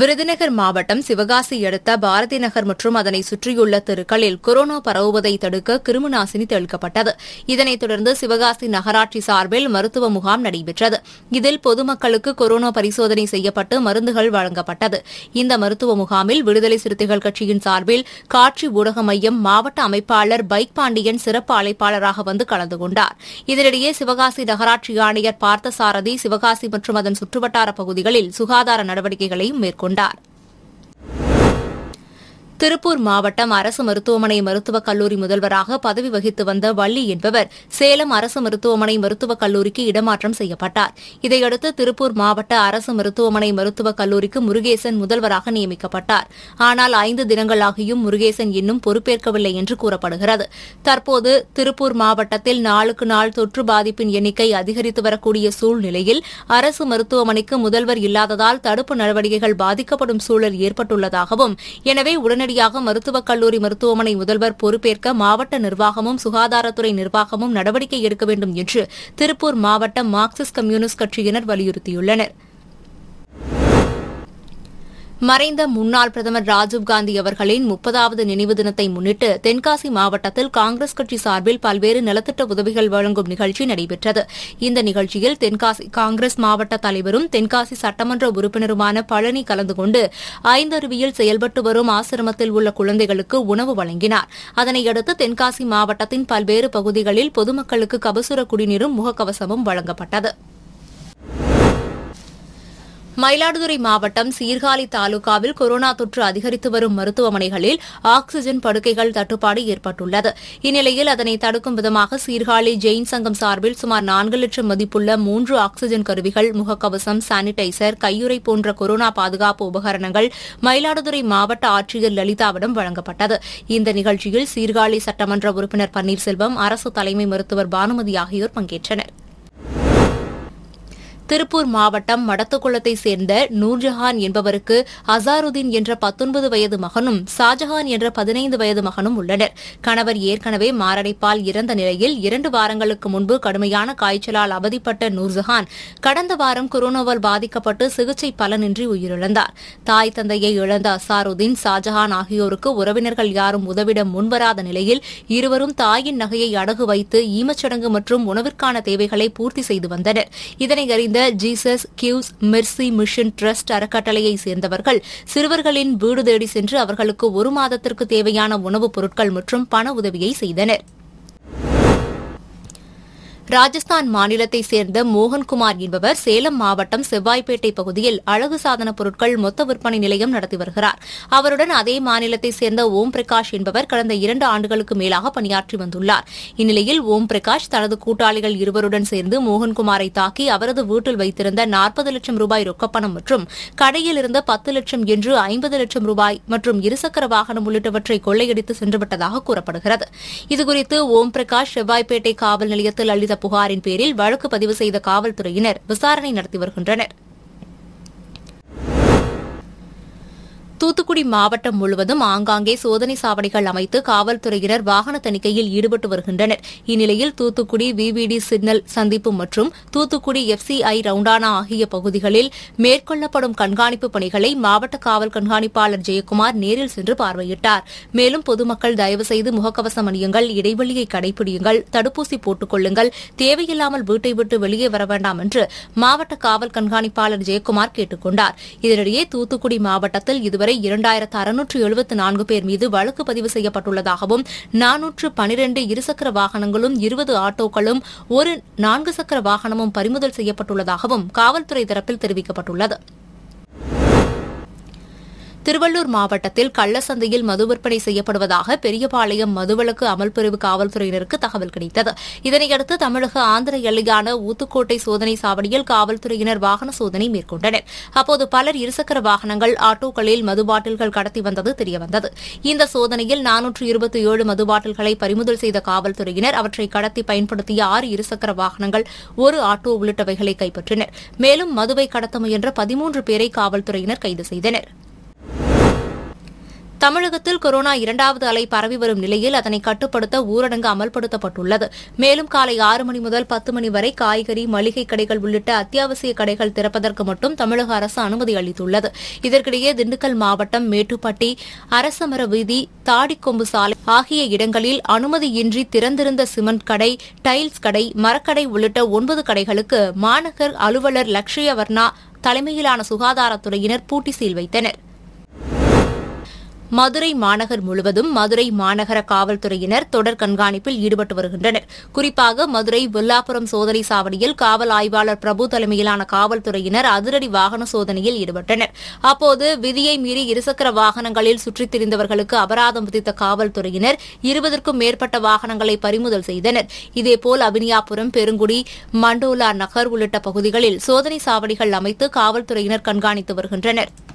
விருதுநகர் மாவட்டம் சிவகாசி அடுத்த பாரதி நகர் மற்றும் அதனை சுற்றியுள்ள தெருக்களில் கொரோனா பரவுவதை தடுக்க கிருமிநாசினி தெளிக்கப்பட்டது இதனைத் தொடர்ந்து சிவகாசி நகராட்சி சார்பில் மருத்துவ முகாம் நடைபெற்றது இதில் பொதுமக்களுக்கு கொரோனா பரிசோதனை செய்யப்பட்டு மருந்துகள் வழங்கப்பட்டது இந்த மருத்துவ முகாமில் விடுதலை சிறுத்தைகள் கட்சியின் சார்பில் காட்சி ஊடக மையம் மாவட்ட அமைப்பாளர் பைக் பாண்டியன் சிறப்பு அழைப்பாளராக வந்து கலந்து கொண்டார் இதனிடையே சிவகாசி நகராட்சி ஆணையர் பார்த்தசாரதி சிவகாசி மற்றும் அதன் சுற்றுவட்டார பகுதிகளில் சுகாதார நடவடிக்கைகளையும் மேற்கொண்டார் கொண்டார் திருப்பூர் மாவட்டம் அரசு மருத்துவமனை மருத்துவக் கல்லூரி முதல்வராக பதவி வகித்து வந்த வள்ளி என்பவர் சேலம் அரசு மருத்துவமனை மருத்துவக் கல்லூரிக்கு இடமாற்றம் செய்யப்பட்டார் இதையடுத்து திருப்பூர் மாவட்ட அரசு மருத்துவமனை மருத்துவக் கல்லூரிக்கு முருகேசன் முதல்வராக நியமிக்கப்பட்டார் ஆனால் ஐந்து தினங்களாகியும் முருகேசன் இன்னும் பொறுப்பேற்கவில்லை என்று கூறப்படுகிறது தற்போது திருப்பூர் மாவட்டத்தில் நாளுக்கு நாள் தொற்று பாதிப்பின் எண்ணிக்கை அதிகரித்து வரக்கூடிய சூழ்நிலையில் அரசு மருத்துவமனைக்கு முதல்வர் இல்லாததால் தடுப்பு நடவடிக்கைகள் பாதிக்கப்படும் சூழல் ஏற்பட்டுள்ளதாகவும் எனவே உடனடி உடனடியாக மருத்துவக் கல்லூரி மருத்துவமனை முதல்வர் பொறுப்பேற்க மாவட்ட நிர்வாகமும் சுகாதாரத்துறை நிர்வாகமும் நடவடிக்கை எடுக்க வேண்டும் என்று திருப்பூர் மாவட்ட மார்க்சிஸ்ட் கம்யூனிஸ்ட் கட்சியினர் வலியுறுத்தியுள்ளனர் மறைந்த முன்னாள் பிரதமர் ராஜீவ்காந்தி அவர்களின் முப்பதாவது நினைவு தினத்தை முன்னிட்டு தென்காசி மாவட்டத்தில் காங்கிரஸ் கட்சி சார்பில் பல்வேறு நலத்திட்ட உதவிகள் வழங்கும் நிகழ்ச்சி நடைபெற்றது இந்த நிகழ்ச்சியில் தென்காசி காங்கிரஸ் மாவட்ட தலைவரும் தென்காசி சட்டமன்ற உறுப்பினருமான பழனி கலந்து கொண்டு ஐந்தருவியில் செயல்பட்டு வரும் ஆசிரமத்தில் உள்ள குழந்தைகளுக்கு உணவு வழங்கினார் அதனையடுத்து தென்காசி மாவட்டத்தின் பல்வேறு பகுதிகளில் பொதுமக்களுக்கு கபசுர குடிநீரும் முகக்கவசமும் வழங்கப்பட்டது மயிலாடுதுறை மாவட்டம் சீர்காழி தாலுகாவில் கொரோனா தொற்று அதிகரித்து வரும் மருத்துவமனைகளில் ஆக்ஸிஜன் படுக்கைகள் தட்டுப்பாடு ஏற்பட்டுள்ளது இந்நிலையில் அதனை தடுக்கும் விதமாக சீர்காழி ஜெயின் சங்கம் சார்பில் சுமார் நான்கு லட்சம் மதிப்புள்ள மூன்று ஆக்ஸிஜன் கருவிகள் முகக்கவசம் சானிடைசர் கையுறை போன்ற கொரோனா பாதுகாப்பு உபகரணங்கள் மயிலாடுதுறை மாவட்ட ஆட்சியர் லலிதாவிடம் வழங்கப்பட்டது இந்த நிகழ்ச்சியில் சீர்காழி சட்டமன்ற உறுப்பினர் பன்னீர்செல்வம் அரசு தலைமை மருத்துவர் பானுமதி ஆகியோர் பங்கேற்றனர் திருப்பூர் மாவட்டம் மடத்துக்குளத்தை சேர்ந்த நூர்ஜஹான் என்பவருக்கு அசாருதீன் என்ற பத்தொன்பது வயது மகனும் ஷாஜஹான் என்ற பதினைந்து வயது மகனும் உள்ளனர் கணவர் ஏற்கனவே மாரடைப்பால் இறந்த நிலையில் இரண்டு வாரங்களுக்கு முன்பு கடுமையான காய்ச்சலால் அவதிப்பட்ட நூர்ஜஹான் கடந்த வாரம் கொரோனாவால் பாதிக்கப்பட்டு சிகிச்சை பலனின்றி உயிரிழந்தார் தாய் தந்தையை இழந்த அசாருதீன் ஷாஜஹான் ஆகியோருக்கு உறவினர்கள் யாரும் உதவிட முன்வராத நிலையில் இருவரும் தாயின் நகையை அடகு வைத்து ஈமச்சடங்கு மற்றும் உணவிற்கான தேவைகளை பூர்த்தி செய்து வந்தனர் இதனை அறிந்த சேர்ந்த ஜீசஸ் கியூஸ் மெர்சி மிஷன் டிரஸ்ட் அறக்கட்டளையை சேர்ந்தவர்கள் சிறுவர்களின் வீடு தேடி சென்று அவர்களுக்கு ஒரு மாதத்திற்கு தேவையான உணவுப் பொருட்கள் மற்றும் பண உதவியை செய்தனா் ராஜஸ்தான் மாநிலத்தை சேர்ந்த மோகன்குமார் என்பவர் சேலம் மாவட்டம் செவ்வாய்ப்பேட்டை பகுதியில் அழகு சாதன பொருட்கள் மொத்த விற்பனை நிலையம் நடத்தி வருகிறார் அவருடன் அதே மாநிலத்தை சேர்ந்த ஓம் பிரகாஷ் என்பவர் கடந்த இரண்டு ஆண்டுகளுக்கு மேலாக பணியாற்றி வந்துள்ளார் இந்நிலையில் ஓம் பிரகாஷ் தனது கூட்டாளிகள் இருவருடன் சேர்ந்து மோகன்குமாரை தாக்கி அவரது வீட்டில் வைத்திருந்த நாற்பது லட்சம் ரூபாய் ரொக்கப்பணம் மற்றும் கடையில் இருந்த பத்து லட்சம் என்று ஐம்பது லட்சம் ரூபாய் மற்றும் இருசக்கர வாகனம் உள்ளிட்டவற்றை கொள்ளையடித்து சென்றுவிட்டதாக கூறப்படுகிறது இதுகுறித்து ஓம் பிரகாஷ் செவ்வாய்ப்பேட்டை காவல் நிலையத்தில் அளித்த புகாரின் பேரில் வழக்கு பதிவு செய்த காவல்துறையினர் விசாரணை நடத்தி வருகின்றனர் தூத்துக்குடி மாவட்டம் முழுவதும் ஆங்காங்கே சோதனை சாவடிகள் அமைத்து காவல்துறையினர் வாகன தணிக்கையில் ஈடுபட்டு வருகின்றனர் இந்நிலையில் தூத்துக்குடி விவிடி சிக்னல் சந்திப்பு மற்றும் தூத்துக்குடி எஃப்சிஐ ரவுண்டானா ஆகிய பகுதிகளில் மேற்கொள்ளப்படும் கண்காணிப்பு பணிகளை மாவட்ட காவல் கண்காணிப்பாளர் ஜெயக்குமார் நேரில் சென்று பார்வையிட்டார் மேலும் பொதுமக்கள் தயவு செய்து முகக்கவசம் அணியுங்கள் இடைவெளியை கடைபிடியுங்கள் தடுப்பூசி போட்டுக் கொள்ளுங்கள் தேவையில்லாமல் வீட்டை விட்டு வெளியே வர வேண்டாம் என்று மாவட்ட காவல் கண்காணிப்பாளர் ஜெயக்குமார் கேட்டுக் கொண்டார் இதனிடையே தூத்துக்குடி மாவட்டத்தில் இதுவரை இதுவரை இரண்டாயிரத்து அறுநூற்று எழுபத்து நான்கு பேர் மீது வழக்கு பதிவு செய்யப்பட்டுள்ளதாகவும் நானூற்று பனிரெண்டு இருசக்கர வாகனங்களும் இருபது ஆட்டோக்களும் ஒரு நான்கு சக்கர வாகனமும் பறிமுதல் செய்யப்பட்டுள்ளதாகவும் காவல்துறை தரப்பில் தெரிவிக்கப்பட்டுள்ளது திருவள்ளூர் மாவட்டத்தில் கள்ளச்சந்தையில் மது விற்பனை செய்யப்படுவதாக பெரியபாளையம் மதுவிலக்கு அமல்பிரிவு காவல்துறையினருக்கு தகவல் கிடைத்தது இதனையடுத்து தமிழக ஆந்திர எல்லையான ஊத்துக்கோட்டை சோதனை சாவடியில் காவல்துறையினர் வாகன சோதனை மேற்கொண்டனர் அப்போது பலர் இருசக்கர வாகனங்கள் ஆட்டோக்களில் மது பாட்டில்கள் கடத்தி வந்தது தெரியவந்தது இந்த சோதனையில் நானூற்று இருபத்தி ஏழு மது பாட்டில்களை பறிமுதல் செய்த காவல்துறையினர் அவற்றை கடத்தி பயன்படுத்திய ஆறு இருசக்கர வாகனங்கள் ஒரு ஆட்டோ உள்ளிட்டவைகளை கைப்பற்றினர் மேலும் மதுவை கடத்த முயன்ற பதிமூன்று பேரை காவல்துறையினர் கைது செய்தனா் தமிழகத்தில் கொரோனா இரண்டாவது அலை பரவி வரும் நிலையில் அதனை கட்டுப்படுத்த ஊரடங்கு அமல்படுத்தப்பட்டுள்ளது மேலும் காலை ஆறு மணி முதல் பத்து மணி வரை காய்கறி மளிகை கடைகள் உள்ளிட்ட அத்தியாவசிய கடைகள் திறப்பதற்கு மட்டும் தமிழக அரசு அனுமதி அளித்துள்ளது இதற்கிடையே திண்டுக்கல் மாவட்டம் மேட்டுப்பட்டி அரசமர வீதி தாடிக்கொம்பு சாலை ஆகிய இடங்களில் அனுமதியின்றி திறந்திருந்த சிமெண்ட் கடை டைல்ஸ் கடை மரக்கடை உள்ளிட்ட ஒன்பது கடைகளுக்கு மாநகர் அலுவலர் லக்ஷயவர்ணா தலைமையிலான சுகாதாரத்துறையினர் பூட்டி சீல் வைத்தனா் மதுரை மாநகர் முழுவதும் மதுரை மாநகர காவல்துறையினர் தொடர் கண்காணிப்பில் ஈடுபட்டு வருகின்றனர் குறிப்பாக மதுரை வில்லாபுரம் சோதனை சாவடியில் காவல் ஆய்வாளர் பிரபு தலைமையிலான காவல்துறையினர் அதிரடி வாகன சோதனையில் ஈடுபட்டனர் அப்போது விதியை மீறி இருசக்கர வாகனங்களில் சுற்றித் திரிந்தவர்களுக்கு அபராதம் விதித்த காவல்துறையினர் இருபதற்கும் மேற்பட்ட வாகனங்களை பறிமுதல் செய்தனர் இதேபோல் அபினியாபுரம் பெருங்குடி மண்டோலா நகர் உள்ளிட்ட பகுதிகளில் சோதனை சாவடிகள் அமைத்து காவல்துறையினர் கண்காணித்து வருகின்றனா்